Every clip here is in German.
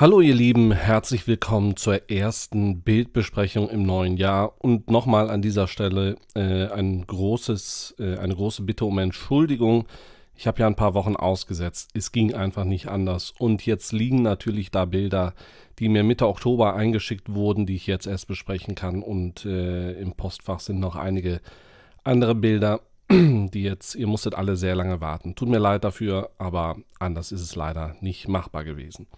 Hallo ihr Lieben, herzlich willkommen zur ersten Bildbesprechung im neuen Jahr und nochmal an dieser Stelle äh, ein großes, äh, eine große Bitte um Entschuldigung. Ich habe ja ein paar Wochen ausgesetzt, es ging einfach nicht anders und jetzt liegen natürlich da Bilder, die mir Mitte Oktober eingeschickt wurden, die ich jetzt erst besprechen kann und äh, im Postfach sind noch einige andere Bilder, die jetzt, ihr musstet alle sehr lange warten. Tut mir leid dafür, aber anders ist es leider nicht machbar gewesen.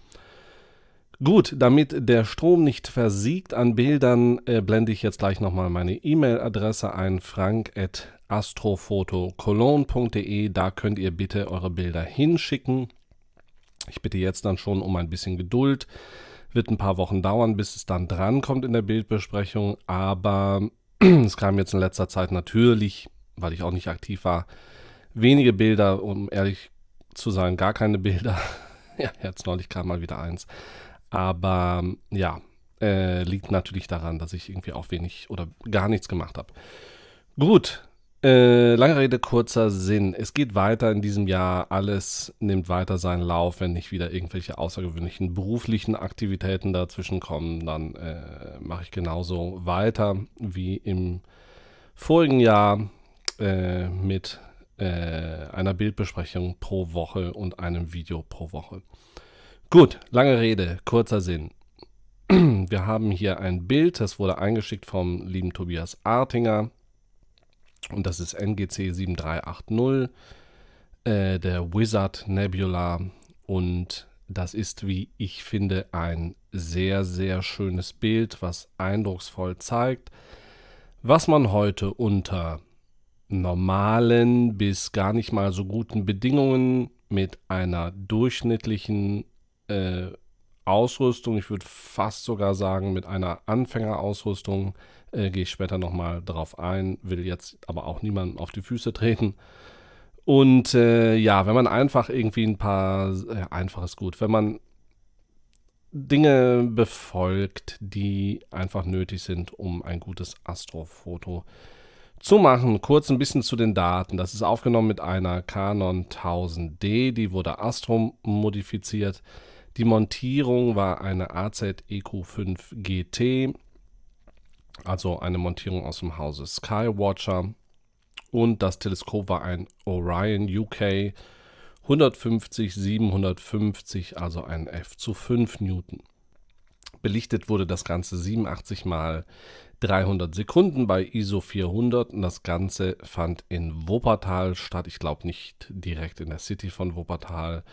Gut, damit der Strom nicht versiegt an Bildern, äh, blende ich jetzt gleich nochmal meine E-Mail-Adresse ein, frank.astrofotocologne.de. Da könnt ihr bitte eure Bilder hinschicken. Ich bitte jetzt dann schon um ein bisschen Geduld. Wird ein paar Wochen dauern, bis es dann drankommt in der Bildbesprechung, aber es kam jetzt in letzter Zeit natürlich, weil ich auch nicht aktiv war, wenige Bilder, um ehrlich zu sein, gar keine Bilder. ja, jetzt neulich kam mal wieder eins. Aber ja, äh, liegt natürlich daran, dass ich irgendwie auch wenig oder gar nichts gemacht habe. Gut, äh, lange Rede, kurzer Sinn. Es geht weiter in diesem Jahr. Alles nimmt weiter seinen Lauf. Wenn nicht wieder irgendwelche außergewöhnlichen beruflichen Aktivitäten dazwischen kommen, dann äh, mache ich genauso weiter wie im vorigen Jahr äh, mit äh, einer Bildbesprechung pro Woche und einem Video pro Woche. Gut, lange Rede, kurzer Sinn. Wir haben hier ein Bild, das wurde eingeschickt vom lieben Tobias Artinger. Und das ist NGC 7380, äh, der Wizard Nebula. Und das ist, wie ich finde, ein sehr, sehr schönes Bild, was eindrucksvoll zeigt, was man heute unter normalen bis gar nicht mal so guten Bedingungen mit einer durchschnittlichen äh, Ausrüstung, ich würde fast sogar sagen, mit einer Anfängerausrüstung äh, gehe ich später nochmal drauf ein, will jetzt aber auch niemandem auf die Füße treten. Und äh, ja, wenn man einfach irgendwie ein paar, äh, einfaches Gut, wenn man Dinge befolgt, die einfach nötig sind, um ein gutes Astrofoto zu machen. Kurz ein bisschen zu den Daten. Das ist aufgenommen mit einer Canon 1000D, die wurde Astro modifiziert. Die Montierung war eine AZ EQ5 GT, also eine Montierung aus dem Hause Skywatcher. Und das Teleskop war ein Orion UK 150 750, also ein F zu 5 Newton. Belichtet wurde das Ganze 87 mal 300 Sekunden bei ISO 400 und das Ganze fand in Wuppertal statt. Ich glaube nicht direkt in der City von Wuppertal,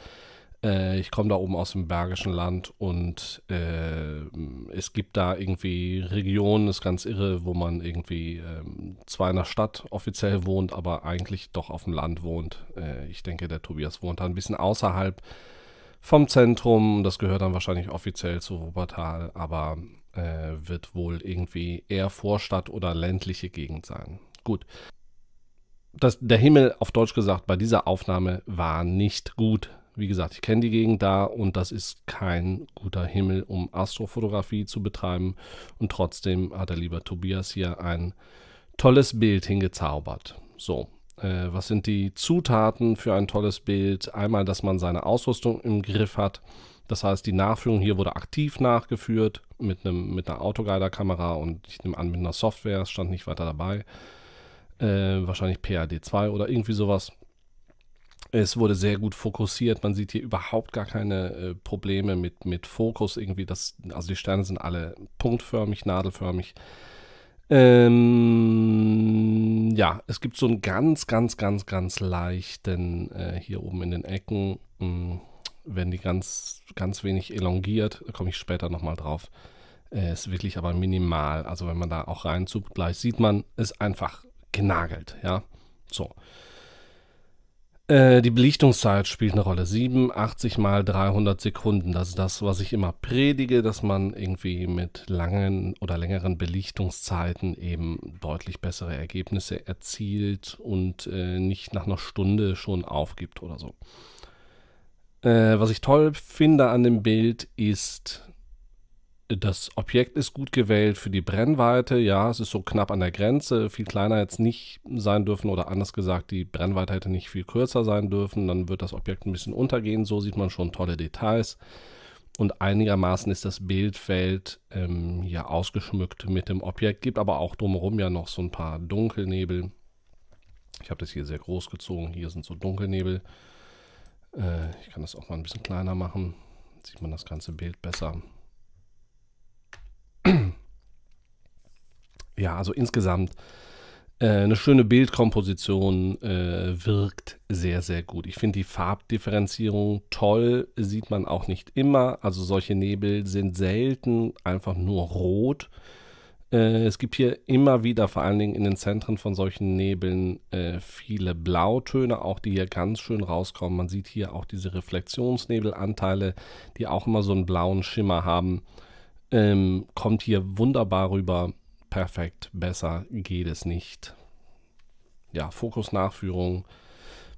äh, ich komme da oben aus dem Bergischen Land und äh, es gibt da irgendwie Regionen, ist ganz irre, wo man irgendwie äh, zwar in der Stadt offiziell wohnt, aber eigentlich doch auf dem Land wohnt. Äh, ich denke, der Tobias wohnt da ein bisschen außerhalb vom Zentrum. Das gehört dann wahrscheinlich offiziell zu Wuppertal, aber äh, wird wohl irgendwie eher Vorstadt oder ländliche Gegend sein. Gut, das, der Himmel, auf Deutsch gesagt, bei dieser Aufnahme war nicht gut. Wie gesagt, ich kenne die Gegend da und das ist kein guter Himmel, um Astrofotografie zu betreiben. Und trotzdem hat der lieber Tobias hier ein tolles Bild hingezaubert. So, äh, was sind die Zutaten für ein tolles Bild? Einmal, dass man seine Ausrüstung im Griff hat. Das heißt, die Nachführung hier wurde aktiv nachgeführt mit, einem, mit einer Autoguider-Kamera und ich nehme an mit einer Software, stand nicht weiter dabei. Äh, wahrscheinlich PAD2 oder irgendwie sowas. Es wurde sehr gut fokussiert. Man sieht hier überhaupt gar keine äh, Probleme mit, mit Fokus. Irgendwie das, also die Sterne sind alle punktförmig, nadelförmig. Ähm, ja, es gibt so einen ganz, ganz, ganz, ganz leichten äh, hier oben in den Ecken. Mh, hm, wenn die ganz, ganz wenig elongiert, komme ich später nochmal drauf. Äh, ist wirklich aber minimal. Also wenn man da auch rein gleich sieht man, ist einfach genagelt. Ja, so. Äh, die Belichtungszeit spielt eine Rolle. 87 mal 300 Sekunden. Das ist das, was ich immer predige, dass man irgendwie mit langen oder längeren Belichtungszeiten eben deutlich bessere Ergebnisse erzielt und äh, nicht nach einer Stunde schon aufgibt oder so. Äh, was ich toll finde an dem Bild ist das Objekt ist gut gewählt für die Brennweite. Ja, es ist so knapp an der Grenze. Viel kleiner jetzt nicht sein dürfen oder anders gesagt, die Brennweite hätte nicht viel kürzer sein dürfen. Dann wird das Objekt ein bisschen untergehen. So sieht man schon tolle Details. Und einigermaßen ist das Bildfeld ähm, ja ausgeschmückt mit dem Objekt. Gibt aber auch drumherum ja noch so ein paar Dunkelnebel. Ich habe das hier sehr groß gezogen. Hier sind so Dunkelnebel. Äh, ich kann das auch mal ein bisschen kleiner machen. Jetzt sieht man das ganze Bild besser. ja, also insgesamt äh, eine schöne Bildkomposition äh, wirkt sehr, sehr gut. Ich finde die Farbdifferenzierung toll, sieht man auch nicht immer. Also solche Nebel sind selten einfach nur rot. Äh, es gibt hier immer wieder, vor allen Dingen in den Zentren von solchen Nebeln, äh, viele Blautöne, auch die hier ganz schön rauskommen. Man sieht hier auch diese Reflexionsnebelanteile, die auch immer so einen blauen Schimmer haben. Ähm, kommt hier wunderbar rüber. Perfekt, besser geht es nicht. Ja, Fokusnachführung,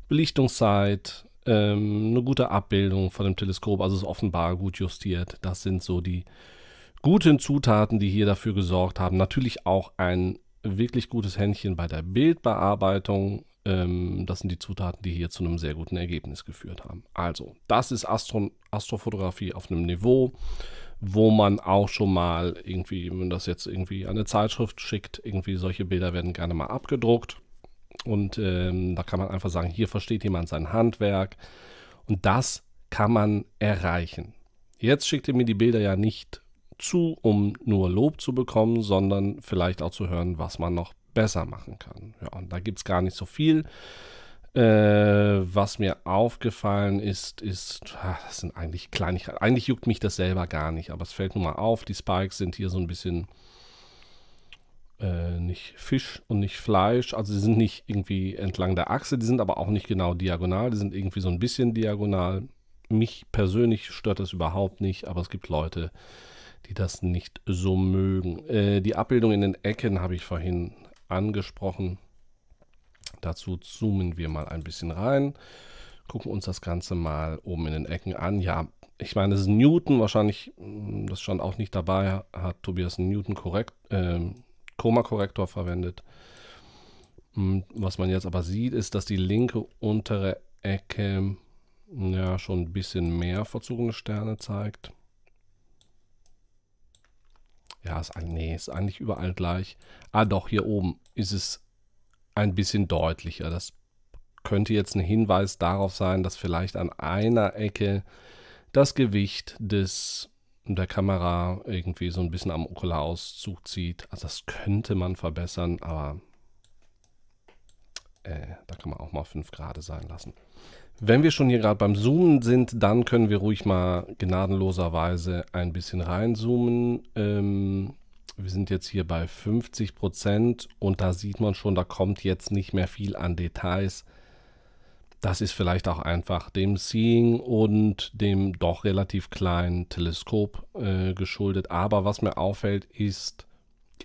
Belichtungszeit, ähm, eine gute Abbildung von dem Teleskop, also ist offenbar gut justiert. Das sind so die guten Zutaten, die hier dafür gesorgt haben. Natürlich auch ein wirklich gutes Händchen bei der Bildbearbeitung. Ähm, das sind die Zutaten, die hier zu einem sehr guten Ergebnis geführt haben. Also, das ist Astro Astrofotografie auf einem Niveau, wo man auch schon mal irgendwie, wenn man das jetzt irgendwie an eine Zeitschrift schickt, irgendwie solche Bilder werden gerne mal abgedruckt. Und ähm, da kann man einfach sagen, hier versteht jemand sein Handwerk. Und das kann man erreichen. Jetzt schickt ihr mir die Bilder ja nicht zu, um nur Lob zu bekommen, sondern vielleicht auch zu hören, was man noch besser machen kann. Ja, und da gibt es gar nicht so viel. Äh, was mir aufgefallen ist, ist, ach, das sind eigentlich Kleinigkeiten. Eigentlich juckt mich das selber gar nicht, aber es fällt nun mal auf. Die Spikes sind hier so ein bisschen äh, nicht Fisch und nicht Fleisch. Also sie sind nicht irgendwie entlang der Achse, die sind aber auch nicht genau diagonal, die sind irgendwie so ein bisschen diagonal. Mich persönlich stört das überhaupt nicht, aber es gibt Leute, die das nicht so mögen. Äh, die Abbildung in den Ecken habe ich vorhin angesprochen. Dazu zoomen wir mal ein bisschen rein, gucken uns das Ganze mal oben in den Ecken an. Ja, ich meine, es ist Newton wahrscheinlich, hm, das stand auch nicht dabei, hat Tobias Newton korrekt, äh, Koma-Korrektor verwendet. Hm, was man jetzt aber sieht, ist, dass die linke untere Ecke ja schon ein bisschen mehr verzogene Sterne zeigt. Ja, ist, nee, ist eigentlich überall gleich. Ah doch, hier oben ist es ein bisschen deutlicher. Das könnte jetzt ein Hinweis darauf sein, dass vielleicht an einer Ecke das Gewicht des der Kamera irgendwie so ein bisschen am Okularauszug zieht. Also das könnte man verbessern, aber äh, da kann man auch mal 5 Grad sein lassen. Wenn wir schon hier gerade beim Zoomen sind, dann können wir ruhig mal gnadenloserweise ein bisschen reinzoomen. Ähm, wir sind jetzt hier bei 50 Prozent und da sieht man schon, da kommt jetzt nicht mehr viel an Details. Das ist vielleicht auch einfach dem Seeing und dem doch relativ kleinen Teleskop äh, geschuldet. Aber was mir auffällt, ist,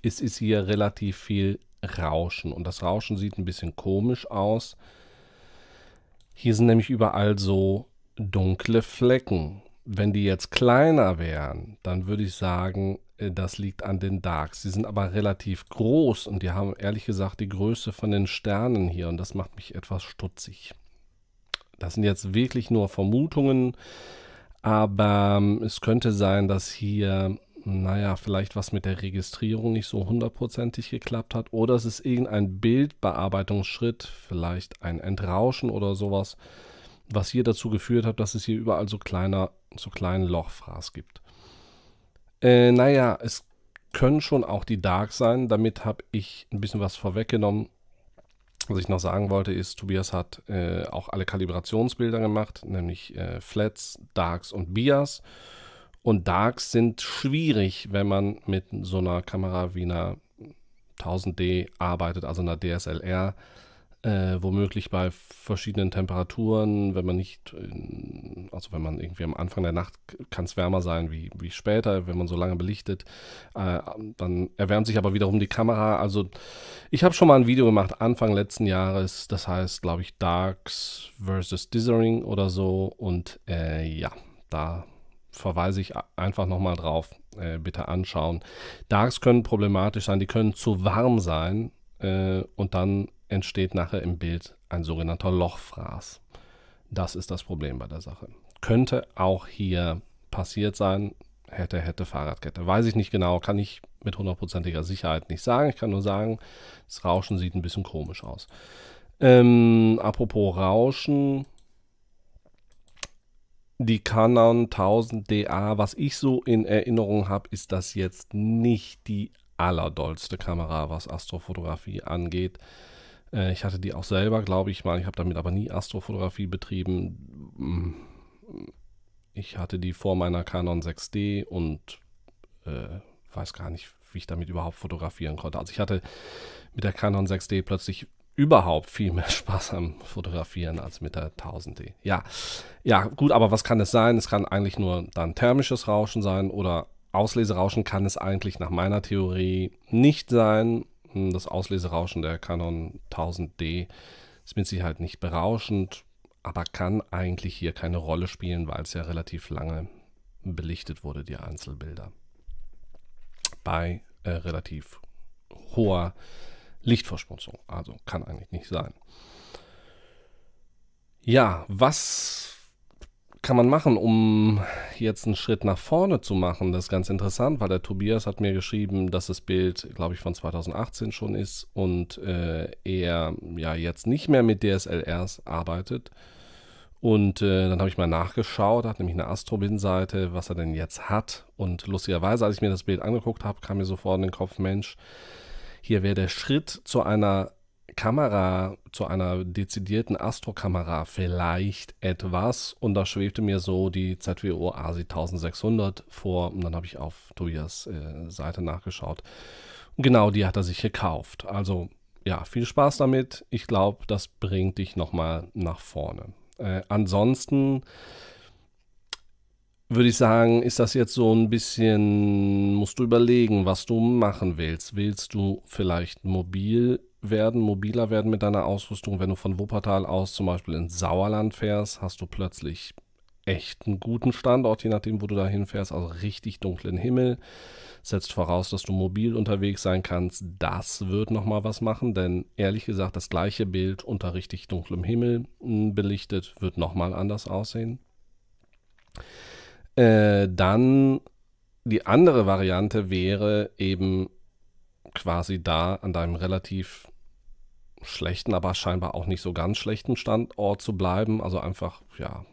es ist hier relativ viel Rauschen. Und das Rauschen sieht ein bisschen komisch aus. Hier sind nämlich überall so dunkle Flecken. Wenn die jetzt kleiner wären, dann würde ich sagen, äh, das liegt an den Darks. Sie sind aber relativ groß und die haben ehrlich gesagt die Größe von den Sternen hier und das macht mich etwas stutzig. Das sind jetzt wirklich nur Vermutungen, aber ähm, es könnte sein, dass hier, naja, vielleicht was mit der Registrierung nicht so hundertprozentig geklappt hat oder es ist irgendein Bildbearbeitungsschritt, vielleicht ein Entrauschen oder sowas was hier dazu geführt hat, dass es hier überall so kleiner, so kleinen Lochfraß gibt. Äh, naja, es können schon auch die Dark sein. Damit habe ich ein bisschen was vorweggenommen. Was ich noch sagen wollte ist, Tobias hat äh, auch alle Kalibrationsbilder gemacht, nämlich äh, Flats, Darks und Bias. Und Darks sind schwierig, wenn man mit so einer Kamera wie einer 1000D arbeitet, also einer DSLR äh, womöglich bei verschiedenen Temperaturen, wenn man nicht, in, also wenn man irgendwie am Anfang der Nacht kann es wärmer sein wie, wie später, wenn man so lange belichtet, äh, dann erwärmt sich aber wiederum die Kamera. Also ich habe schon mal ein Video gemacht Anfang letzten Jahres, das heißt glaube ich Darks versus Dithering oder so und äh, ja, da verweise ich einfach nochmal drauf, äh, bitte anschauen. Darks können problematisch sein, die können zu warm sein äh, und dann entsteht nachher im Bild ein sogenannter Lochfraß. Das ist das Problem bei der Sache. Könnte auch hier passiert sein, hätte, hätte, Fahrradkette. Weiß ich nicht genau, kann ich mit hundertprozentiger Sicherheit nicht sagen. Ich kann nur sagen, das Rauschen sieht ein bisschen komisch aus. Ähm, apropos Rauschen, die Canon 1000 DA, was ich so in Erinnerung habe, ist das jetzt nicht die allerdollste Kamera, was Astrofotografie angeht. Äh, ich hatte die auch selber, glaube ich mal. Ich habe damit aber nie Astrofotografie betrieben. Mm. Ich hatte die vor meiner Canon 6D und äh, weiß gar nicht, wie ich damit überhaupt fotografieren konnte. Also ich hatte mit der Canon 6D plötzlich überhaupt viel mehr Spaß am Fotografieren als mit der 1000D. Ja, ja, gut, aber was kann es sein? Es kann eigentlich nur dann thermisches Rauschen sein oder Ausleserauschen kann es eigentlich nach meiner Theorie nicht sein. Hm, das Ausleserauschen der Canon 1000D ist mit Sicherheit nicht berauschend, aber kann eigentlich hier keine Rolle spielen, weil es ja relativ lange belichtet wurde, die Einzelbilder. Bei äh, relativ hoher Lichtverschmutzung. Also kann eigentlich nicht sein. Ja, was kann man machen, um jetzt einen Schritt nach vorne zu machen? Das ist ganz interessant, weil der Tobias hat mir geschrieben, dass das Bild, glaube ich, von 2018 schon ist und äh, er ja jetzt nicht mehr mit DSLRs arbeitet. Und äh, dann habe ich mal nachgeschaut, hat nämlich eine Astrobin-Seite, was er denn jetzt hat. Und lustigerweise, als ich mir das Bild angeguckt habe, kam mir sofort in den Kopf, Mensch, hier wäre der Schritt zu einer Kamera, zu einer dezidierten Astro-Kamera vielleicht etwas. Und da schwebte mir so die ZWO ASI 1600 vor. Und dann habe ich auf Tobias äh, Seite nachgeschaut. genau die hat er sich gekauft. Also ja, viel Spaß damit. Ich glaube, das bringt dich nochmal nach vorne. Äh, ansonsten würde ich sagen, ist das jetzt so ein bisschen, musst du überlegen, was du machen willst. Willst du vielleicht mobil werden, mobiler werden mit deiner Ausrüstung. Wenn du von Wuppertal aus zum Beispiel ins Sauerland fährst, hast du plötzlich echt einen guten Standort, je nachdem, wo du da hinfährst. Also richtig dunklen Himmel. Setzt voraus, dass du mobil unterwegs sein kannst. Das wird nochmal was machen, denn ehrlich gesagt, das gleiche Bild unter richtig dunklem Himmel hm, belichtet wird nochmal anders aussehen. Äh, dann die andere Variante wäre eben quasi da an deinem relativ schlechten, aber scheinbar auch nicht so ganz schlechten Standort zu bleiben. Also einfach, ja,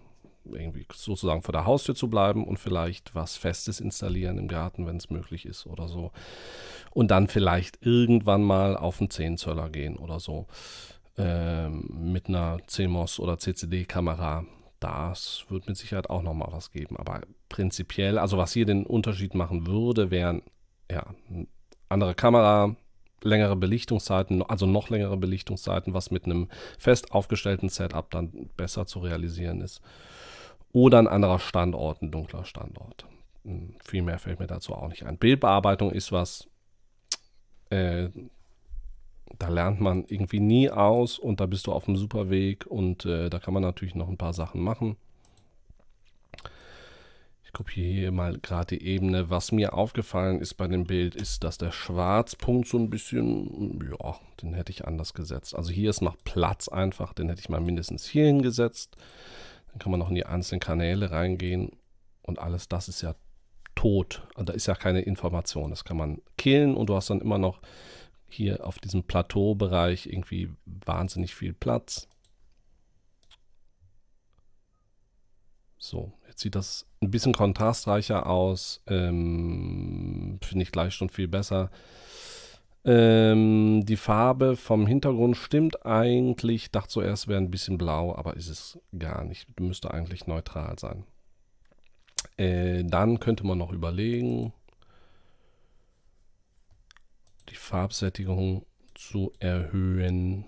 irgendwie sozusagen vor der Haustür zu bleiben und vielleicht was Festes installieren im Garten, wenn es möglich ist oder so. Und dann vielleicht irgendwann mal auf einen 10 Zöller gehen oder so ähm, mit einer CMOS oder CCD-Kamera. Das wird mit Sicherheit auch nochmal was geben. Aber prinzipiell, also was hier den Unterschied machen würde, wären ja andere Kamera, längere Belichtungszeiten, also noch längere Belichtungszeiten, was mit einem fest aufgestellten Setup dann besser zu realisieren ist. Oder ein anderer Standort, ein dunkler Standort. Hm, viel mehr fällt mir dazu auch nicht ein. Bildbearbeitung ist was, äh, da lernt man irgendwie nie aus und da bist du auf einem super Weg und äh, da kann man natürlich noch ein paar Sachen machen. Ich kopiere hier mal gerade die Ebene. Was mir aufgefallen ist bei dem Bild, ist, dass der Schwarzpunkt so ein bisschen, ja, den hätte ich anders gesetzt. Also hier ist noch Platz einfach, den hätte ich mal mindestens hier hingesetzt. Dann kann man noch in die einzelnen Kanäle reingehen und alles das ist ja tot. Und also da ist ja keine Information. Das kann man killen und du hast dann immer noch hier auf diesem Plateaubereich irgendwie wahnsinnig viel Platz. So, jetzt sieht das ein bisschen kontrastreicher aus. Ähm, Finde ich gleich schon viel besser. Ähm, die Farbe vom Hintergrund stimmt eigentlich. Dachte zuerst wäre ein bisschen blau, aber ist es gar nicht. Müsste eigentlich neutral sein. Äh, dann könnte man noch überlegen, die Farbsättigung zu erhöhen.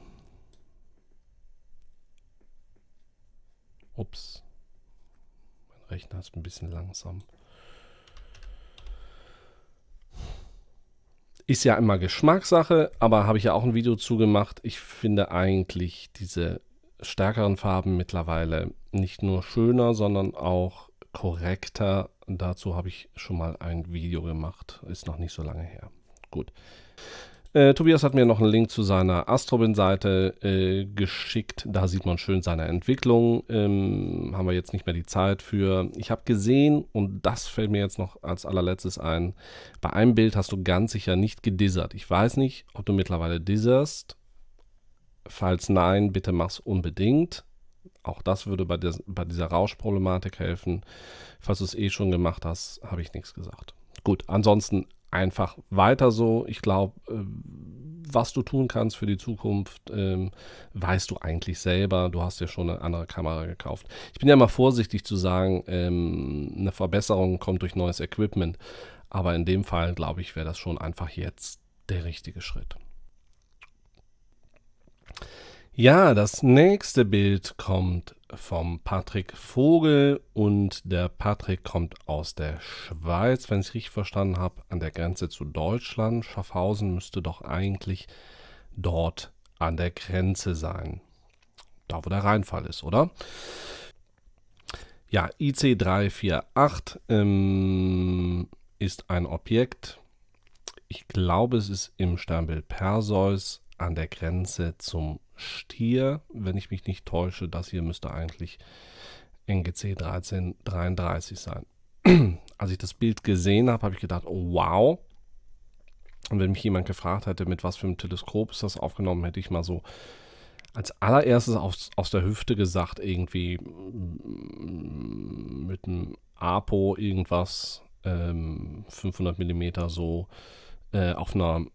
Ups. Rechner ist ein bisschen langsam. Ist ja immer Geschmackssache, aber habe ich ja auch ein Video zugemacht. Ich finde eigentlich diese stärkeren Farben mittlerweile nicht nur schöner, sondern auch korrekter. Dazu habe ich schon mal ein Video gemacht. Ist noch nicht so lange her. Gut. Äh, Tobias hat mir noch einen Link zu seiner Astrobin-Seite äh, geschickt. Da sieht man schön seine Entwicklung. Ähm, haben wir jetzt nicht mehr die Zeit für. Ich habe gesehen, und das fällt mir jetzt noch als allerletztes ein, bei einem Bild hast du ganz sicher nicht gedissert. Ich weiß nicht, ob du mittlerweile disserst. Falls nein, bitte mach's unbedingt. Auch das würde bei, des, bei dieser Rauschproblematik helfen. Falls du es eh schon gemacht hast, habe ich nichts gesagt. Gut, ansonsten einfach weiter so. Ich glaube, ähm, was du tun kannst für die Zukunft, ähm, weißt du eigentlich selber. Du hast ja schon eine andere Kamera gekauft. Ich bin ja mal vorsichtig zu sagen, ähm, eine Verbesserung kommt durch neues Equipment. Aber in dem Fall, glaube ich, wäre das schon einfach jetzt der richtige Schritt. Ja, das nächste Bild kommt vom Patrick Vogel und der Patrick kommt aus der Schweiz, wenn ich es richtig verstanden habe, an der Grenze zu Deutschland. Schaffhausen müsste doch eigentlich dort an der Grenze sein. Da, wo der Rheinfall ist, oder? Ja, IC348 ähm, ist ein Objekt. Ich glaube, es ist im Sternbild Perseus an der Grenze zum Stier. Wenn ich mich nicht täusche, das hier müsste eigentlich NGC 1333 sein. Als ich das Bild gesehen habe, habe ich gedacht, oh, wow. Und wenn mich jemand gefragt hätte, mit was für einem Teleskop ist das aufgenommen, hätte ich mal so als allererstes aus, aus der Hüfte gesagt, irgendwie mm, mit einem APO irgendwas, ähm, 500 mm so, äh, auf einer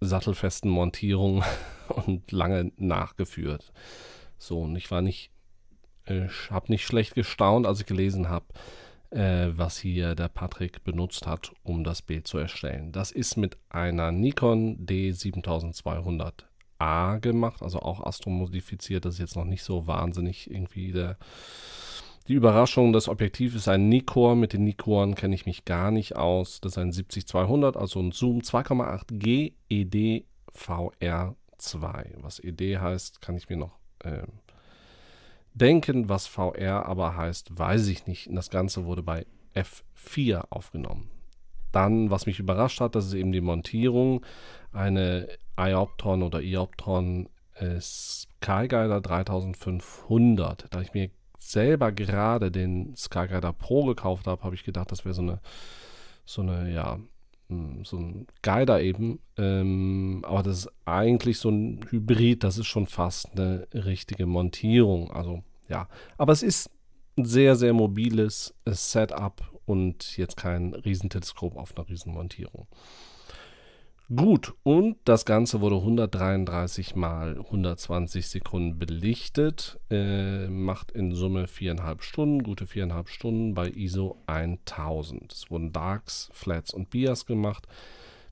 sattelfesten Montierung und lange nachgeführt. So, und ich war nicht, ich äh, habe nicht schlecht gestaunt, als ich gelesen habe, äh, was hier der Patrick benutzt hat, um das Bild zu erstellen. Das ist mit einer Nikon D7200A gemacht, also auch astromodifiziert. Das ist jetzt noch nicht so wahnsinnig irgendwie der die Überraschung, das Objektiv ist ein Nikon. Mit den Nikoren kenne ich mich gar nicht aus. Das ist ein 70-200, also ein Zoom 2,8G ED VR2. Was ED heißt, kann ich mir noch äh, denken. Was VR aber heißt, weiß ich nicht. Das Ganze wurde bei F4 aufgenommen. Dann, was mich überrascht hat, das ist eben die Montierung. Eine Ioptron oder Iopton Skyguider 3500. Da ich mir selber gerade den Skyrider Pro gekauft habe, habe ich gedacht, das wäre so eine, so eine, ja, hm, so ein Guider eben. Ähm, aber das ist eigentlich so ein Hybrid, das ist schon fast eine richtige Montierung. Also ja, aber es ist ein sehr, sehr mobiles äh, Setup und jetzt kein Riesenteleskop auf einer Riesenmontierung. Gut, und das Ganze wurde 133 mal 120 Sekunden belichtet, äh, macht in Summe viereinhalb Stunden, gute viereinhalb Stunden bei ISO 1000. Es wurden Darks, Flats und Bias gemacht.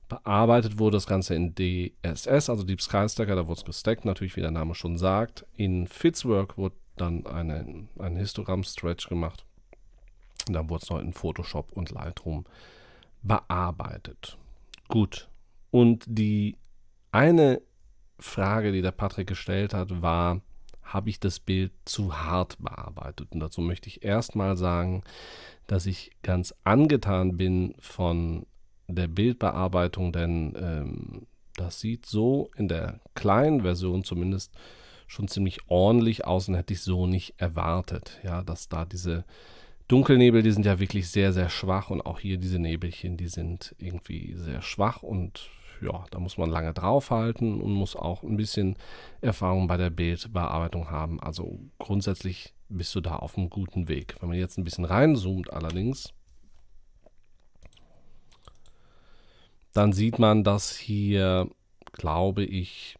Bearbeitet wurde das Ganze in DSS, also Deep Sky Stacker, da wurde es gestackt, natürlich wie der Name schon sagt. In Fitzwork wurde dann eine, ein Histogramm-Stretch gemacht. Dann wurde es noch in Photoshop und Lightroom bearbeitet. Gut, und die eine Frage, die der Patrick gestellt hat, war, habe ich das Bild zu hart bearbeitet? Und dazu möchte ich erstmal sagen, dass ich ganz angetan bin von der Bildbearbeitung, denn ähm, das sieht so in der kleinen Version zumindest schon ziemlich ordentlich aus und hätte ich so nicht erwartet. Ja, dass da diese Dunkelnebel, die sind ja wirklich sehr, sehr schwach und auch hier diese Nebelchen, die sind irgendwie sehr schwach und ja, da muss man lange draufhalten und muss auch ein bisschen Erfahrung bei der Bildbearbeitung haben. Also grundsätzlich bist du da auf einem guten Weg. Wenn man jetzt ein bisschen reinzoomt allerdings, dann sieht man, dass hier, glaube ich,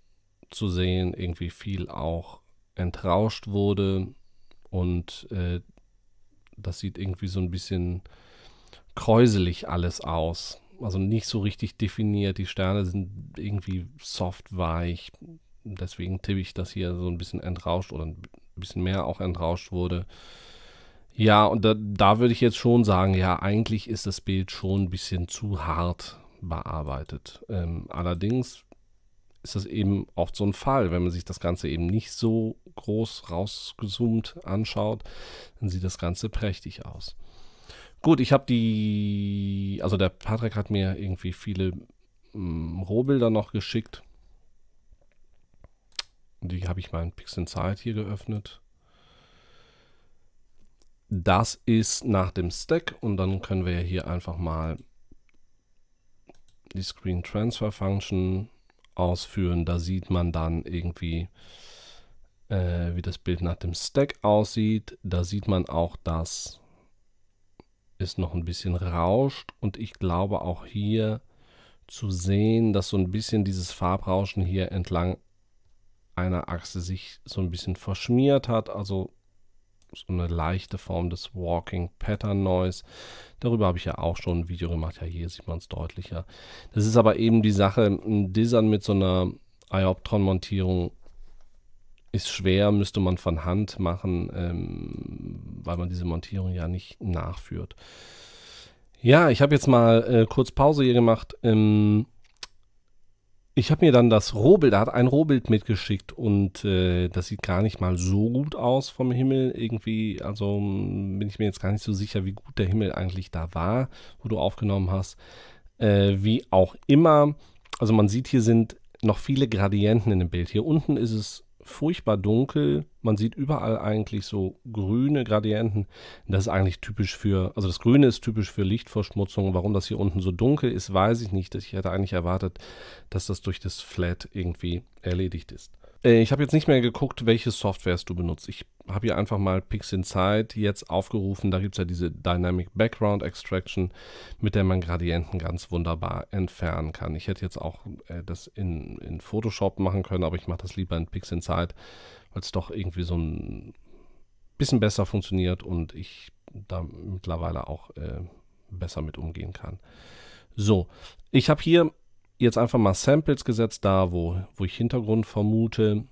zu sehen irgendwie viel auch entrauscht wurde und äh, das sieht irgendwie so ein bisschen kräuselig alles aus also nicht so richtig definiert. Die Sterne sind irgendwie soft, weich. Deswegen tippe ich, dass hier so ein bisschen entrauscht oder ein bisschen mehr auch entrauscht wurde. Ja, und da, da würde ich jetzt schon sagen, ja, eigentlich ist das Bild schon ein bisschen zu hart bearbeitet. Ähm, allerdings ist das eben oft so ein Fall. Wenn man sich das Ganze eben nicht so groß rausgezoomt anschaut, dann sieht das Ganze prächtig aus. Gut, ich habe die, also der Patrick hat mir irgendwie viele mh, mm, Rohbilder noch geschickt. Die habe ich mal in Pixel Zeit hier geöffnet. Das ist nach dem Stack und dann können wir hier einfach mal die Screen Transfer Function ausführen. Da sieht man dann irgendwie, äh, wie das Bild nach dem Stack aussieht. Da sieht man auch, dass es noch ein bisschen rauscht. Und ich glaube auch hier zu sehen, dass so ein bisschen dieses Farbrauschen hier entlang einer Achse sich so ein bisschen verschmiert hat. Also so eine leichte Form des Walking Pattern Noise. Darüber habe ich ja auch schon ein Video gemacht. Ja, hier sieht man es deutlicher. Das ist aber eben die Sache, ein Dissern mit so einer Ioptron-Montierung ist schwer, müsste man von Hand machen, ähm, weil man diese Montierung ja nicht nachführt. Ja, ich habe jetzt mal äh, kurz Pause hier gemacht. Ähm, ich habe mir dann das Rohbild, da hat ein Rohbild mitgeschickt und äh, das sieht gar nicht mal so gut aus vom Himmel. Irgendwie, also hm, bin ich mir jetzt gar nicht so sicher, wie gut der Himmel eigentlich da war, wo du aufgenommen hast. Äh, wie auch immer, also man sieht, hier sind noch viele Gradienten in dem Bild. Hier unten ist es furchtbar dunkel. Man sieht überall eigentlich so grüne Gradienten. Das ist eigentlich typisch für, also das Grüne ist typisch für Lichtverschmutzung. Warum das hier unten so dunkel ist, weiß ich nicht. Ich hätte eigentlich erwartet, dass das durch das Flat irgendwie erledigt ist. Äh, ich habe jetzt nicht mehr geguckt, welche Softwares du benutzt. Ich habe hier einfach mal PixInsight jetzt aufgerufen. Da gibt es ja diese Dynamic Background Extraction, mit der man Gradienten ganz wunderbar entfernen kann. Ich hätte jetzt auch äh, das in, in Photoshop machen können, aber ich mache das lieber in PixInsight, weil es doch irgendwie so ein bisschen besser funktioniert und ich da mittlerweile auch äh, besser mit umgehen kann. So, ich habe hier jetzt einfach mal Samples gesetzt, da wo, wo ich Hintergrund vermute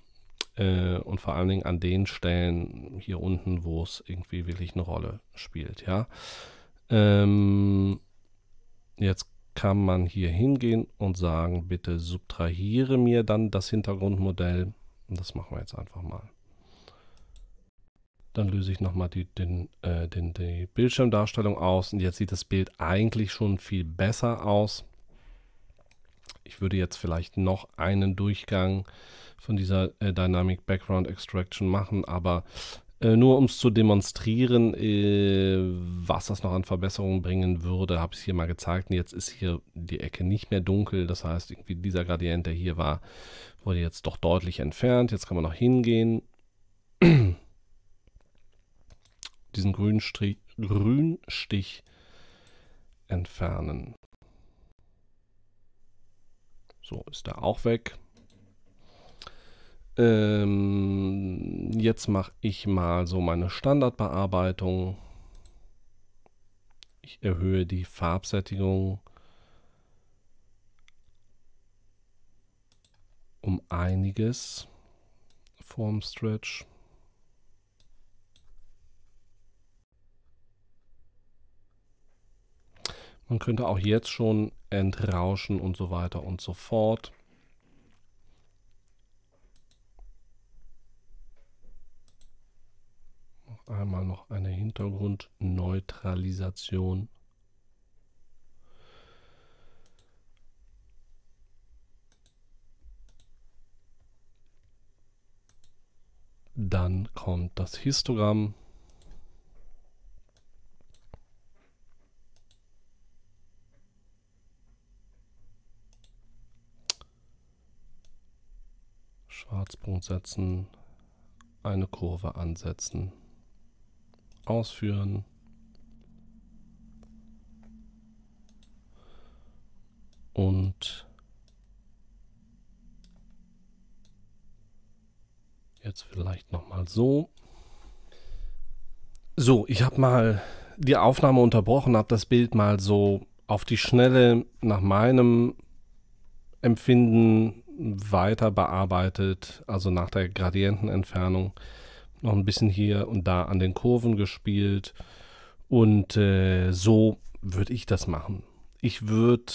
äh, und vor allen Dingen an den Stellen hier unten, wo es irgendwie wirklich eine Rolle spielt, ja. Ähm, jetzt kann man hier hingehen und sagen, bitte subtrahiere mir dann das Hintergrundmodell. Und das machen wir jetzt einfach mal. Dann löse ich nochmal die, den, äh, den, die Bildschirmdarstellung aus und jetzt sieht das Bild eigentlich schon viel besser aus ich würde jetzt vielleicht noch einen Durchgang von dieser äh, Dynamic Background Extraction machen, aber äh, nur um es zu demonstrieren, äh, was das noch an Verbesserungen bringen würde, habe ich es hier mal gezeigt. Und jetzt ist hier die Ecke nicht mehr dunkel. Das heißt, irgendwie dieser Gradient, der hier war, wurde jetzt doch deutlich entfernt. Jetzt kann man noch hingehen. Diesen grünen Strich, grünen Stich entfernen. So ist er auch weg. Ähm, jetzt mache ich mal so meine Standardbearbeitung. Ich erhöhe die Farbsättigung um einiges. vorm Stretch. Man könnte auch jetzt schon entrauschen und so weiter und so fort. Einmal noch eine Hintergrundneutralisation. Dann kommt das Histogramm. Anhaltspunkt setzen, eine Kurve ansetzen, ausführen. Und jetzt vielleicht noch mal so. So, ich habe mal die Aufnahme unterbrochen, habe das Bild mal so auf die Schnelle nach meinem Empfinden weiter bearbeitet, also nach der Gradientenentfernung noch ein bisschen hier und da an den Kurven gespielt. Und äh, so würde ich das machen. Ich würde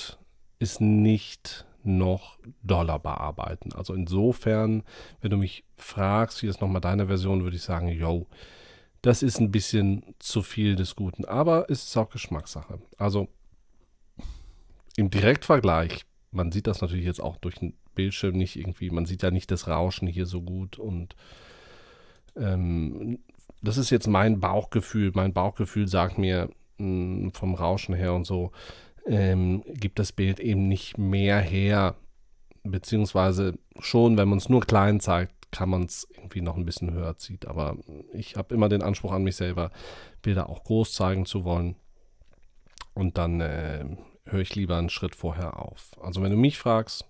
es nicht noch doller bearbeiten. Also insofern, wenn du mich fragst, hier ist nochmal deine Version, würde ich sagen, yo, das ist ein bisschen zu viel des Guten. Aber es ist auch Geschmackssache. Also im Direktvergleich, man sieht das natürlich jetzt auch durch ein Bildschirm nicht irgendwie, man sieht ja nicht das Rauschen hier so gut und ähm, das ist jetzt mein Bauchgefühl. Mein Bauchgefühl sagt mir mh, hm, vom Rauschen her und so, ähm, gibt das Bild eben nicht mehr her. Beziehungsweise schon, wenn man es nur klein zeigt, kann man es irgendwie noch ein bisschen höher ziehen. Aber ich habe immer den Anspruch an mich selber, Bilder auch groß zeigen zu wollen. Und dann äh, höre ich lieber einen Schritt vorher auf. Also wenn du mich fragst,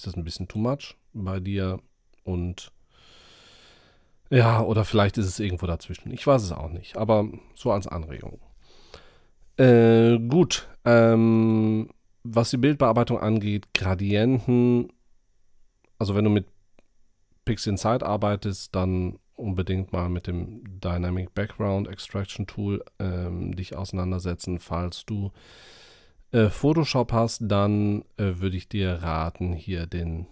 ist das ein bisschen too much bei dir und ja, oder vielleicht ist es irgendwo dazwischen. Ich weiß es auch nicht, aber so als Anregung. Äh, gut, ähm, was die Bildbearbeitung angeht, Gradienten, also wenn du mit Pixel PixInsight arbeitest, dann unbedingt mal mit dem Dynamic Background Extraction Tool ähm, dich auseinandersetzen, falls du äh, Photoshop hast, dann äh, würde ich dir raten, hier den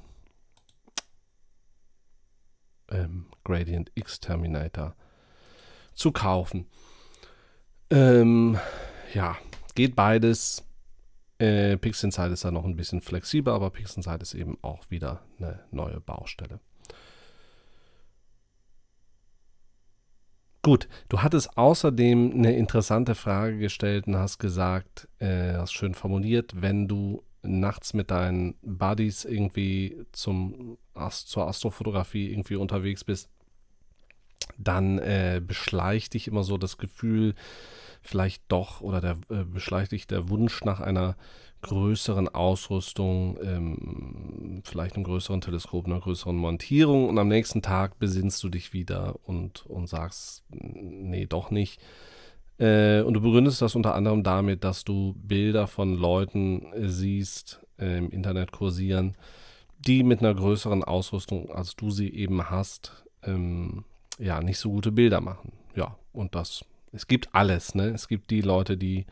ähm, Gradient X Terminator zu kaufen. Ähm, ja, geht beides. Äh, Pixinsight ist ja noch ein bisschen flexibler, aber Pixinsight ist eben auch wieder eine neue Baustelle. Gut, du hattest außerdem eine interessante Frage gestellt und hast gesagt, äh, hast schön formuliert, wenn du nachts mit deinen Buddies irgendwie zum zur Astrofotografie irgendwie unterwegs bist, dann äh, beschleicht dich immer so das Gefühl, vielleicht doch, oder der, äh, beschleicht dich der Wunsch nach einer größeren Ausrüstung, ähm, vielleicht einem größeren Teleskop, einer größeren Montierung und am nächsten Tag besinnst du dich wieder und, und sagst, nee, doch nicht. Äh, und du begründest das unter anderem damit, dass du Bilder von Leuten äh, siehst, äh, im Internet kursieren, die mit einer größeren Ausrüstung, als du sie eben hast, ähm, ja nicht so gute Bilder machen. Ja, und das, es gibt alles, ne? Es gibt die Leute, die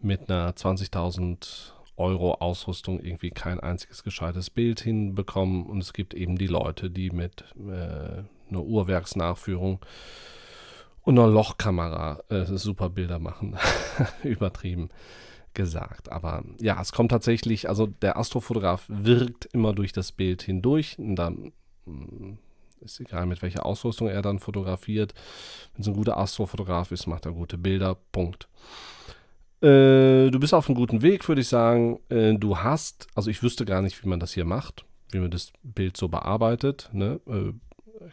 mit einer 20.000 Euro Ausrüstung irgendwie kein einziges gescheites Bild hinbekommen und es gibt eben die Leute, die mit äh, einer Uhrwerksnachführung und einer Lochkamera äh, super Bilder machen. Übertrieben gesagt. Aber ja, es kommt tatsächlich, also der Astrofotograf wirkt immer durch das Bild hindurch. Und da ist egal, mit welcher Ausrüstung er dann fotografiert. Wenn es ein guter Astrofotograf ist, macht er gute Bilder. Punkt. Äh, du bist auf einem guten Weg, würde ich sagen. Äh, du hast, also ich wüsste gar nicht, wie man das hier macht, wie man das Bild so bearbeitet. Ne? Äh,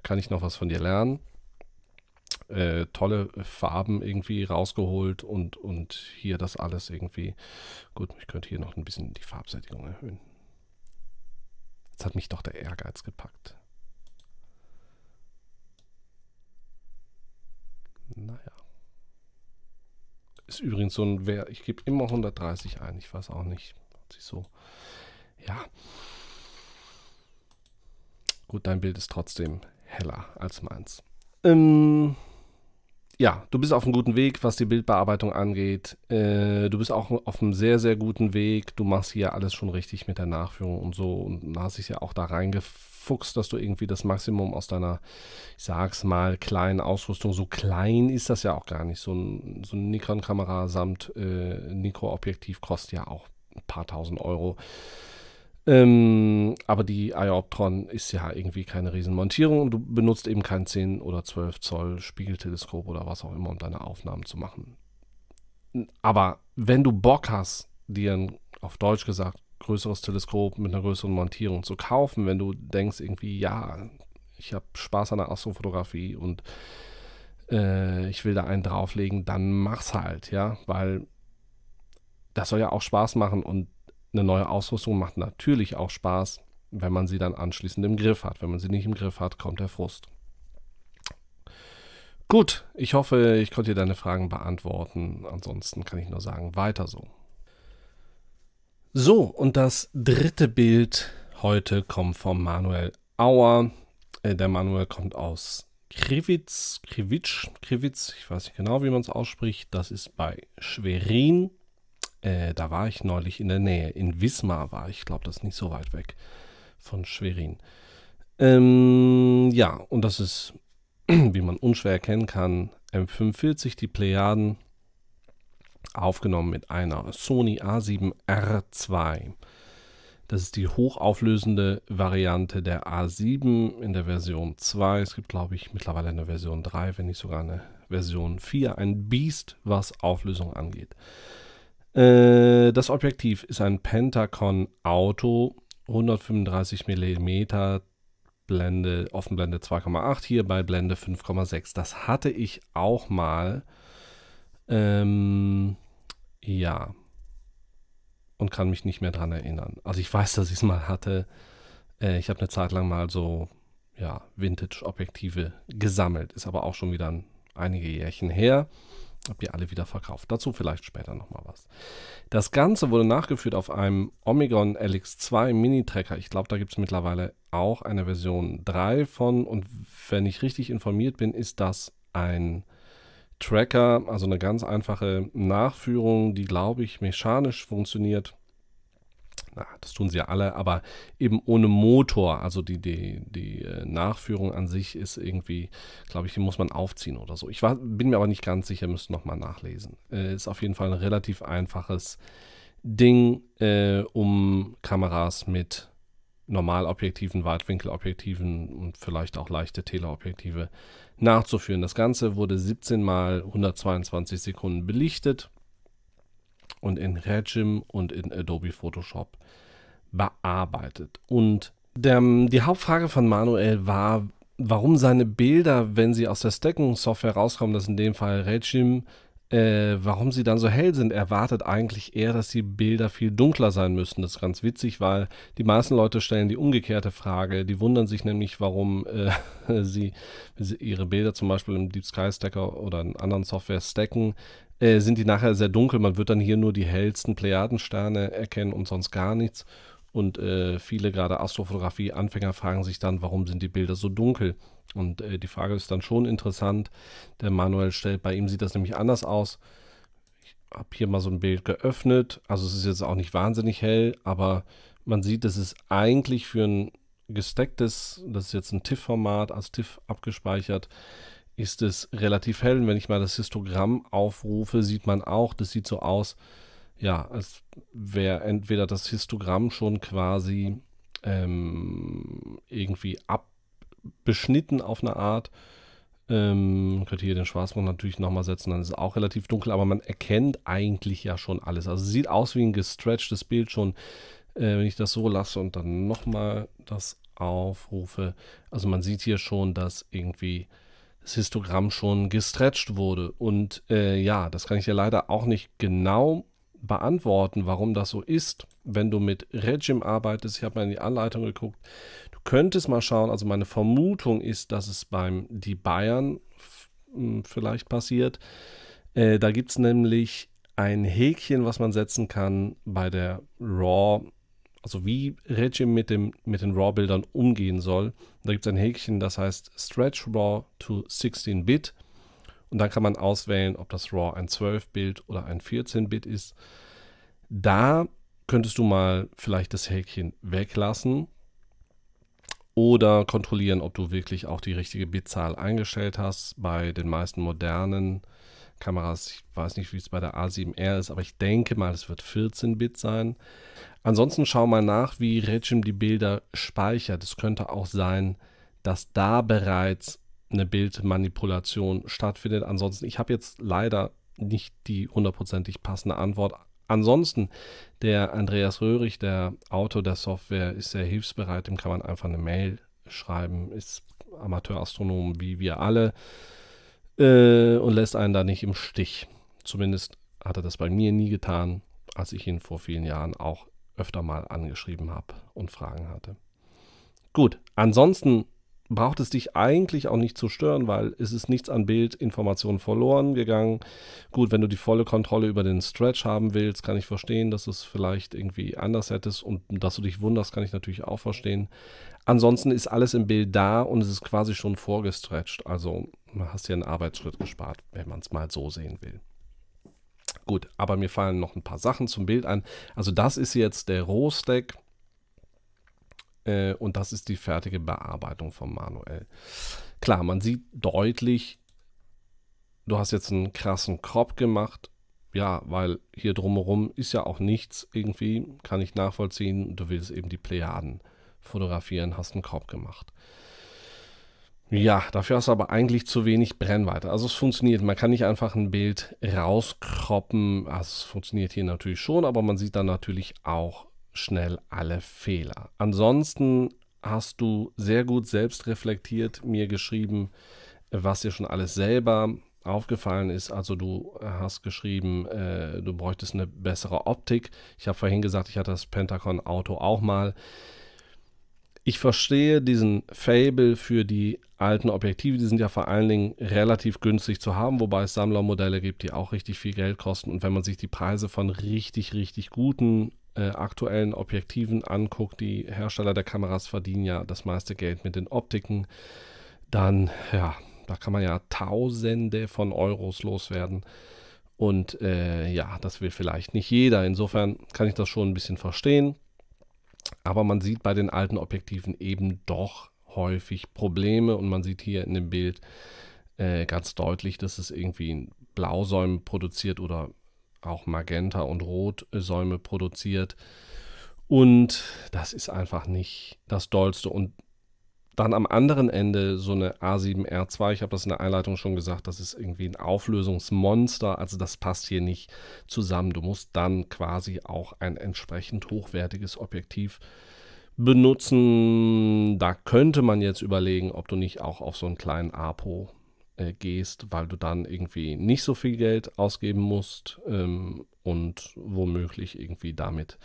kann ich noch was von dir lernen? tolle Farben irgendwie rausgeholt und, und hier das alles irgendwie. Gut, ich könnte hier noch ein bisschen die Farbsättigung erhöhen. Jetzt hat mich doch der Ehrgeiz gepackt. Naja. Ist übrigens so ein Wert. Ich gebe immer 130 ein. Ich weiß auch nicht. Hat sich so. Ja. Gut, dein Bild ist trotzdem heller als meins. Ähm, ja, du bist auf einem guten Weg, was die Bildbearbeitung angeht. Äh, du bist auch auf einem sehr, sehr guten Weg. Du machst hier alles schon richtig mit der Nachführung und so und hast dich ja auch da reingefunden fuchst, dass du irgendwie das Maximum aus deiner, ich sag's mal, kleinen Ausrüstung, so klein ist das ja auch gar nicht. So ein, so ein Nikon-Kamera samt äh, Nikro-Objektiv kostet ja auch ein paar tausend Euro. Ähm, aber die Ioptron ist ja irgendwie keine Riesenmontierung und du benutzt eben kein 10 oder 12 Zoll Spiegelteleskop oder was auch immer, um deine Aufnahmen zu machen. Aber wenn du Bock hast, dir auf Deutsch gesagt größeres Teleskop mit einer größeren Montierung zu kaufen, wenn du denkst irgendwie, ja, ich habe Spaß an der Astrofotografie und äh, ich will da einen drauflegen, dann mach's halt, ja, weil das soll ja auch Spaß machen und eine neue Ausrüstung macht natürlich auch Spaß, wenn man sie dann anschließend im Griff hat. Wenn man sie nicht im Griff hat, kommt der Frust. Gut, ich hoffe, ich konnte dir deine Fragen beantworten. Ansonsten kann ich nur sagen, weiter so. So, und das dritte Bild heute kommt von Manuel Auer. Äh, der Manuel kommt aus Krivitz, Krivitz, Krivitz, ich weiß nicht genau, wie man es ausspricht. Das ist bei Schwerin. Äh, da war ich neulich in der Nähe. In Wismar war ich, glaube, das ist nicht so weit weg von Schwerin. Ähm, ja, und das ist, wie man unschwer erkennen kann, M45, die Plejaden aufgenommen mit einer Sony A7R2. Das ist die hochauflösende Variante der A7 in der Version 2. Es gibt, glaube ich, mittlerweile eine Version 3, wenn nicht sogar eine Version 4. Ein Biest, was Auflösung angeht. Äh, das Objektiv ist ein Pentacon Auto, 135 mm, Blende, Offenblende 2,8, hier bei Blende 5,6. Das hatte ich auch mal. Ähm, ja. Und kann mich nicht mehr dran erinnern. Also ich weiß, dass ich es mal hatte. Äh, ich habe eine Zeit lang mal so, ja, Vintage-Objektive gesammelt. Ist aber auch schon wieder ein, einige Jährchen her. Hab die alle wieder verkauft. Dazu vielleicht später nochmal was. Das Ganze wurde nachgeführt auf einem Omegon LX2 Mini-Tracker. Ich glaube, da gibt es mittlerweile auch eine Version 3 von. Und wenn ich richtig informiert bin, ist das ein Tracker, also eine ganz einfache Nachführung, die, glaube ich, mechanisch funktioniert. Na, das tun sie ja alle, aber eben ohne Motor. Also die, die, die äh, Nachführung an sich ist irgendwie, glaube ich, die muss man aufziehen oder so. Ich war, bin mir aber nicht ganz sicher, müsste nochmal nachlesen. Äh, ist auf jeden Fall ein relativ einfaches Ding, äh, um Kameras mit Normalobjektiven, Weitwinkelobjektiven und vielleicht auch leichte Teleobjektive nachzuführen. Das Ganze wurde 17 mal 122 Sekunden belichtet und in Regim und in Adobe Photoshop bearbeitet. Und der, die Hauptfrage von Manuel war, warum seine Bilder, wenn sie aus der Stacking-Software rauskommen, das in dem Fall Regim, äh, warum sie dann so hell sind, erwartet eigentlich eher, dass die Bilder viel dunkler sein müssen. Das ist ganz witzig, weil die meisten Leute stellen die umgekehrte Frage. Die wundern sich nämlich, warum äh, sie, sie, ihre Bilder zum Beispiel im Deep Sky Stacker oder in anderen Software stacken, äh, sind die nachher sehr dunkel. Man wird dann hier nur die hellsten Plejadensterne erkennen und sonst gar nichts. Und äh, viele gerade Astrofotografie-Anfänger fragen sich dann, warum sind die Bilder so dunkel? Und äh, die Frage ist dann schon interessant. Der Manuel stellt, bei ihm sieht das nämlich anders aus. Ich habe hier mal so ein Bild geöffnet. Also es ist jetzt auch nicht wahnsinnig hell, aber man sieht, es ist eigentlich für ein gestecktes, das ist jetzt ein TIFF-Format, als TIFF abgespeichert, ist es relativ hell. Und wenn ich mal das Histogramm aufrufe, sieht man auch, das sieht so aus, ja, als wäre entweder das Histogramm schon quasi ähm, irgendwie ab beschnitten auf eine Art. Ähm, könnt hier den Schwarzmann natürlich nochmal setzen, dann ist es auch relativ dunkel, aber man erkennt eigentlich ja schon alles. Also sieht aus wie ein gestretchtes Bild schon, äh, wenn ich das so lasse und dann nochmal das aufrufe. Also man sieht hier schon, dass irgendwie das Histogramm schon gestretched wurde. Und äh, ja, das kann ich ja leider auch nicht genau beantworten, warum das so ist, wenn du mit Regime arbeitest. Ich habe mal in die Anleitung geguckt. Du könntest mal schauen, also meine Vermutung ist, dass es beim die Bayern hm, vielleicht passiert. Äh, da gibt es nämlich ein Häkchen, was man setzen kann bei der Raw, also wie Regime mit, dem, mit den Raw-Bildern umgehen soll. Da gibt es ein Häkchen, das heißt Stretch Raw to 16-Bit. Und dann kann man auswählen, ob das RAW ein 12-Bit oder ein 14-Bit ist. Da könntest du mal vielleicht das Häkchen weglassen oder kontrollieren, ob du wirklich auch die richtige Bitzahl eingestellt hast. Bei den meisten modernen Kameras, ich weiß nicht, wie es bei der A7R ist, aber ich denke mal, es wird 14 Bit sein. Ansonsten schau mal nach, wie Regim die Bilder speichert. Es könnte auch sein, dass da bereits eine Bildmanipulation stattfindet. Ansonsten, ich habe jetzt leider nicht die hundertprozentig passende Antwort, Ansonsten, der Andreas Röhrig, der Autor der Software, ist sehr hilfsbereit. Dem kann man einfach eine Mail schreiben. Ist Amateurastronom wie wir alle äh, und lässt einen da nicht im Stich. Zumindest hat er das bei mir nie getan, als ich ihn vor vielen Jahren auch öfter mal angeschrieben habe und Fragen hatte. Gut, ansonsten braucht es dich eigentlich auch nicht zu stören, weil es ist nichts an Bildinformationen verloren gegangen. Gut, wenn du die volle Kontrolle über den Stretch haben willst, kann ich verstehen, dass du es vielleicht irgendwie anders hättest und dass du dich wunderst, kann ich natürlich auch verstehen. Ansonsten ist alles im Bild da und es ist quasi schon vorgestretched. Also hast dir einen Arbeitsschritt gespart, wenn man es mal so sehen will. Gut, aber mir fallen noch ein paar Sachen zum Bild ein. Also das ist jetzt der Rohstack. stack äh, und das ist die fertige Bearbeitung vom Manuel. Klar, man sieht deutlich, du hast jetzt einen krassen Crop gemacht. Ja, weil hier drumherum ist ja auch nichts irgendwie, kann ich nachvollziehen. Du willst eben die Plejaden fotografieren, hast einen Crop gemacht. Ja, dafür hast du aber eigentlich zu wenig Brennweite. Also es funktioniert, man kann nicht einfach ein Bild rauskroppen. Also es funktioniert hier natürlich schon, aber man sieht dann natürlich auch schnell alle Fehler. Ansonsten hast du sehr gut selbst reflektiert mir geschrieben, was dir schon alles selber aufgefallen ist. Also du hast geschrieben, äh, du bräuchtest eine bessere Optik. Ich habe vorhin gesagt, ich hatte das pentagon Auto auch mal. Ich verstehe diesen Fable für die alten Objektive, die sind ja vor allen Dingen relativ günstig zu haben, wobei es Sammlermodelle gibt, die auch richtig viel Geld kosten. Und wenn man sich die Preise von richtig, richtig guten äh, aktuellen Objektiven anguckt, die Hersteller der Kameras verdienen ja das meiste Geld mit den Optiken, dann ja, da kann man ja Tausende von Euros loswerden. Und äh, ja, das will vielleicht nicht jeder. Insofern kann ich das schon ein bisschen verstehen. Aber man sieht bei den alten Objektiven eben doch häufig Probleme. Und man sieht hier in dem Bild äh, ganz deutlich, dass es irgendwie in Blausäumen produziert oder auch Magenta und Rot Säume produziert. Und das ist einfach nicht das Dollste. Und dann am anderen Ende so eine A7R2, ich habe das in der Einleitung schon gesagt, das ist irgendwie ein Auflösungsmonster, also das passt hier nicht zusammen. Du musst dann quasi auch ein entsprechend hochwertiges Objektiv benutzen. Da könnte man jetzt überlegen, ob du nicht auch auf so einen kleinen APO äh, gehst, weil du dann irgendwie nicht so viel Geld ausgeben musst ähm, und womöglich irgendwie damit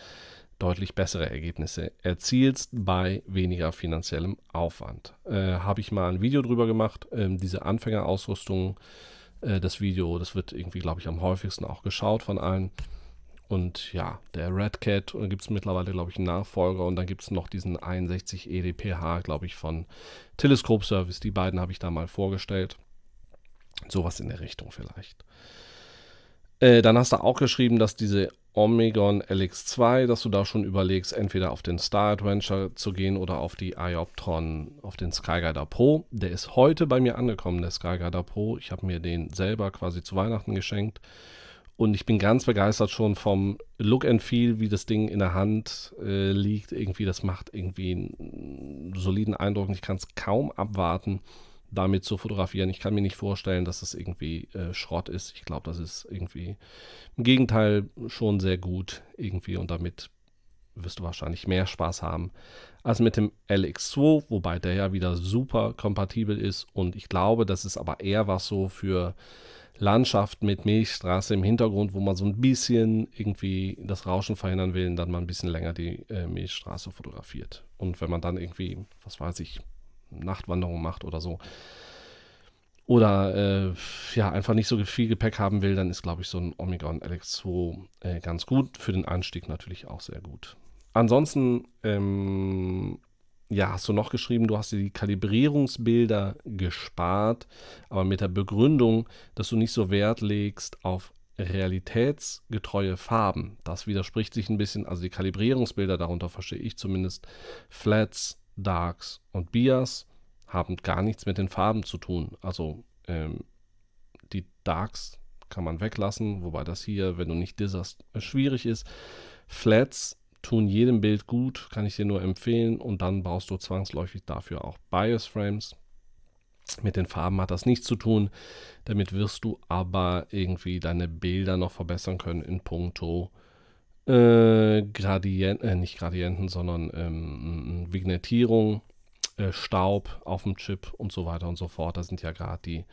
deutlich bessere Ergebnisse erzielst bei weniger finanziellem Aufwand. Äh, Habe ich mal ein Video drüber gemacht, ähm, diese Anfängerausrüstung, äh, das Video, das wird irgendwie, glaube ich, am häufigsten auch geschaut von allen. Und ja, der Red Cat, da äh, gibt es mittlerweile, glaube ich, einen Nachfolger. Und dann gibt es noch diesen 61 EDPH, glaube ich, von Teleskop Service. Die beiden habe ich da mal vorgestellt. Sowas in der Richtung vielleicht. Äh, dann hast du auch geschrieben, dass diese Omegon LX2, dass du da schon überlegst, entweder auf den Star Adventure zu gehen oder auf die Ioptron, auf den Skyguider Pro. Der ist heute bei mir angekommen, der Skyguider Pro. Ich habe mir den selber quasi zu Weihnachten geschenkt. Und ich bin ganz begeistert schon vom Look and Feel, wie das Ding in der Hand äh, liegt. Irgendwie, das macht irgendwie einen soliden Eindruck. Ich kann es kaum abwarten, damit zu fotografieren. Ich kann mir nicht vorstellen, dass das irgendwie äh, Schrott ist. Ich glaube, das ist irgendwie im Gegenteil schon sehr gut irgendwie und damit wirst du wahrscheinlich mehr Spaß haben als mit dem LX2, wobei der ja wieder super kompatibel ist und ich glaube, das ist aber eher was so für Landschaft mit Milchstraße im Hintergrund, wo man so ein bisschen irgendwie das Rauschen verhindern will und dann mal ein bisschen länger die äh, Milchstraße fotografiert. Und wenn man dann irgendwie, was weiß ich, Nachtwanderung macht oder so. Oder äh, ja, einfach nicht so viel Gepäck haben will, dann ist, glaube ich, so ein Omicron LX2 äh, ganz gut. Für den Anstieg natürlich auch sehr gut. Ansonsten, ähm, ja, hast du noch geschrieben, du hast dir die Kalibrierungsbilder gespart, aber mit der Begründung, dass du nicht so Wert legst auf realitätsgetreue Farben. Das widerspricht sich ein bisschen, also die Kalibrierungsbilder, darunter verstehe ich zumindest Flats, Darks und Bias haben gar nichts mit den Farben zu tun. Also ähm, die Darks kann man weglassen, wobei das hier, wenn du nicht disserst, äh, schwierig ist. Flats tun jedem Bild gut, kann ich dir nur empfehlen. Und dann brauchst du zwangsläufig dafür auch Bias Frames. Mit den Farben hat das nichts zu tun. Damit wirst du aber irgendwie deine Bilder noch verbessern können in puncto äh, Gradienten, äh, nicht Gradienten, sondern ähm, Vignettierung, äh, Staub auf dem Chip und so weiter und so fort. Da sind ja gerade die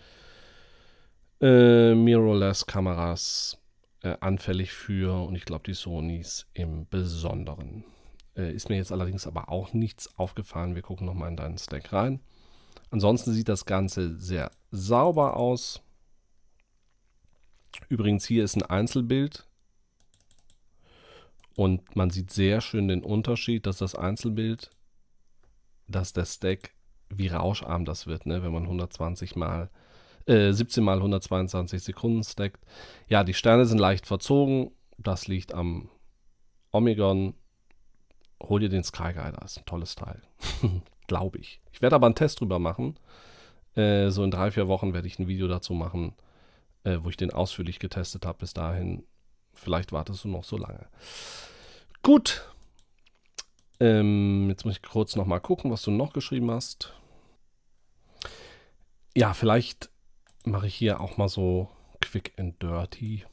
äh, Mirrorless-Kameras äh, anfällig für und ich glaube die Sonys im Besonderen. Äh, ist mir jetzt allerdings aber auch nichts aufgefallen. Wir gucken nochmal in deinen Stack rein. Ansonsten sieht das Ganze sehr sauber aus. Übrigens hier ist ein Einzelbild und man sieht sehr schön den Unterschied, dass das Einzelbild, dass der Stack, wie rauscharm das wird, ne? wenn man 120 mal, äh, 17 mal 122 Sekunden stackt. Ja, die Sterne sind leicht verzogen. Das liegt am Omegon. Hol dir den Sky Guider, ist ein tolles Teil. Glaube ich. Ich werde aber einen Test drüber machen. Äh, so in drei, vier Wochen werde ich ein Video dazu machen, äh, wo ich den ausführlich getestet habe. Bis dahin Vielleicht wartest du noch so lange. Gut. Ähm, jetzt muss ich kurz nochmal gucken, was du noch geschrieben hast. Ja, vielleicht mache ich hier auch mal so quick and dirty.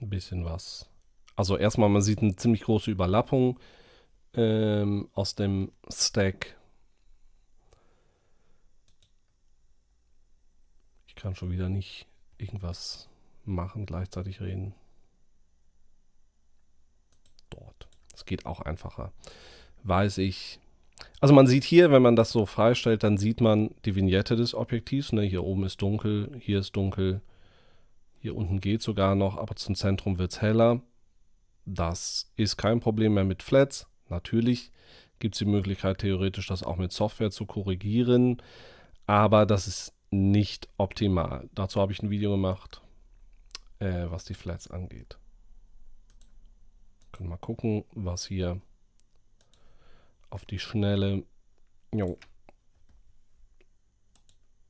Ein bisschen was. Also erstmal, man sieht eine ziemlich große Überlappung ähm, aus dem Stack. Ich kann schon wieder nicht irgendwas machen, gleichzeitig reden. Dort. Es geht auch einfacher. Weiß ich. Also man sieht hier, wenn man das so freistellt, dann sieht man die Vignette des Objektivs. Ne? Hier oben ist dunkel, hier ist dunkel, hier unten geht sogar noch, aber zum Zentrum wird es heller. Das ist kein Problem mehr mit Flats. Natürlich gibt es die Möglichkeit, theoretisch das auch mit Software zu korrigieren, aber das ist nicht optimal. Dazu habe ich ein Video gemacht äh, was die Flats angeht. Können mal gucken, was hier auf die Schnelle jo,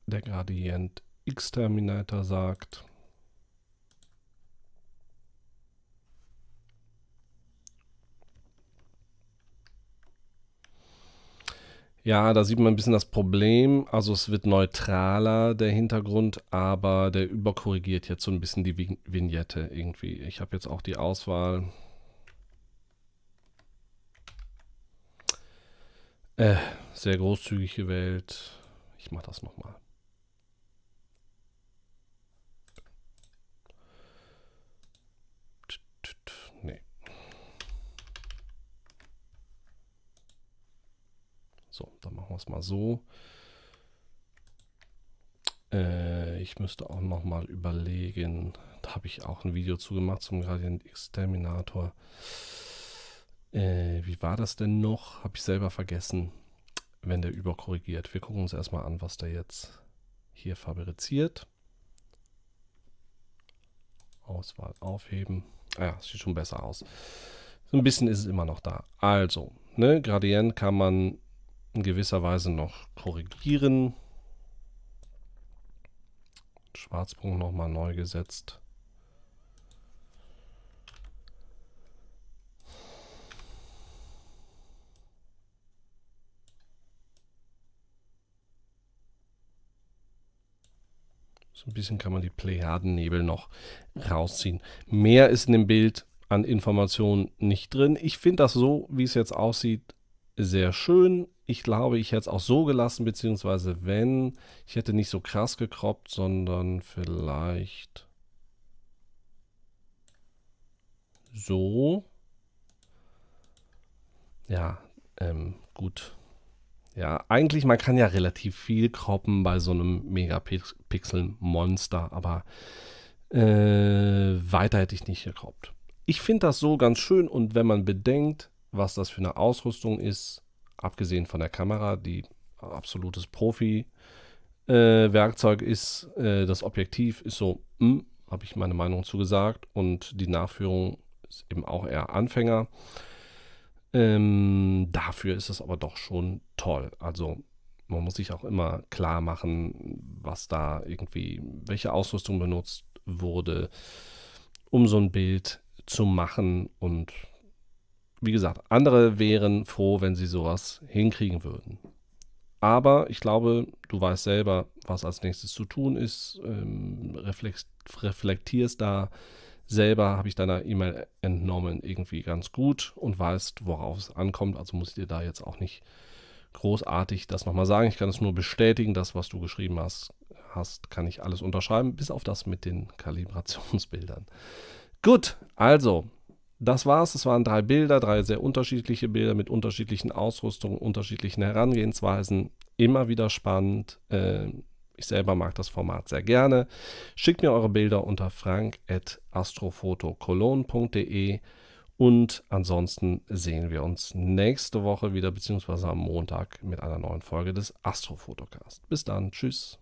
der Gradient X-Terminator sagt. Ja, da sieht man ein bisschen das Problem. Also es wird neutraler, der Hintergrund, aber der überkorrigiert jetzt so ein bisschen die Vignette irgendwie. Ich habe jetzt auch die Auswahl. Äh, sehr großzügig gewählt. Ich mache das nochmal. So, dann machen wir es mal so. Äh, ich müsste auch noch mal überlegen. Da habe ich auch ein Video zugemacht zum Gradient Exterminator. Äh, wie war das denn noch? Habe ich selber vergessen, wenn der überkorrigiert. Wir gucken uns erstmal an, was der jetzt hier fabriziert. Auswahl aufheben. Ah ja, sieht schon besser aus. So ein bisschen ist es immer noch da. Also, ne, Gradient kann man in gewisser Weise noch korrigieren. Schwarzpunkt nochmal neu gesetzt. So ein bisschen kann man die Plejadennebel noch rausziehen. Mehr ist in dem Bild an Informationen nicht drin. Ich finde das so, wie es jetzt aussieht, sehr schön ich glaube, ich hätte es auch so gelassen, beziehungsweise wenn, ich hätte nicht so krass gekroppt, sondern vielleicht so. Ja, ähm, gut. Ja, eigentlich, man kann ja relativ viel kroppen bei so einem Megapixel-Monster, aber äh, weiter hätte ich nicht gekroppt. Ich finde das so ganz schön und wenn man bedenkt, was das für eine Ausrüstung ist, abgesehen von der Kamera, die absolutes Profi-Werkzeug äh, ist. Äh, das Objektiv ist so, hm, habe ich meine Meinung zugesagt. Und die Nachführung ist eben auch eher Anfänger. Ähm, dafür ist es aber doch schon toll. Also man muss sich auch immer klar machen, was da irgendwie, welche Ausrüstung benutzt wurde, um so ein Bild zu machen und wie gesagt, andere wären froh, wenn sie sowas hinkriegen würden. Aber ich glaube, du weißt selber, was als nächstes zu tun ist, ähm, reflektierst da selber, habe ich deiner E-Mail entnommen, irgendwie ganz gut und weißt, worauf es ankommt. Also muss ich dir da jetzt auch nicht großartig das nochmal sagen. Ich kann es nur bestätigen, das, was du geschrieben hast, hast, kann ich alles unterschreiben, bis auf das mit den Kalibrationsbildern. Gut, also das war's. Es waren drei Bilder, drei sehr unterschiedliche Bilder mit unterschiedlichen Ausrüstungen, unterschiedlichen Herangehensweisen. Immer wieder spannend. Äh, ich selber mag das Format sehr gerne. Schickt mir eure Bilder unter frank.astrofotokolon.de und ansonsten sehen wir uns nächste Woche wieder, beziehungsweise am Montag mit einer neuen Folge des Astrofotocast. Bis dann, tschüss.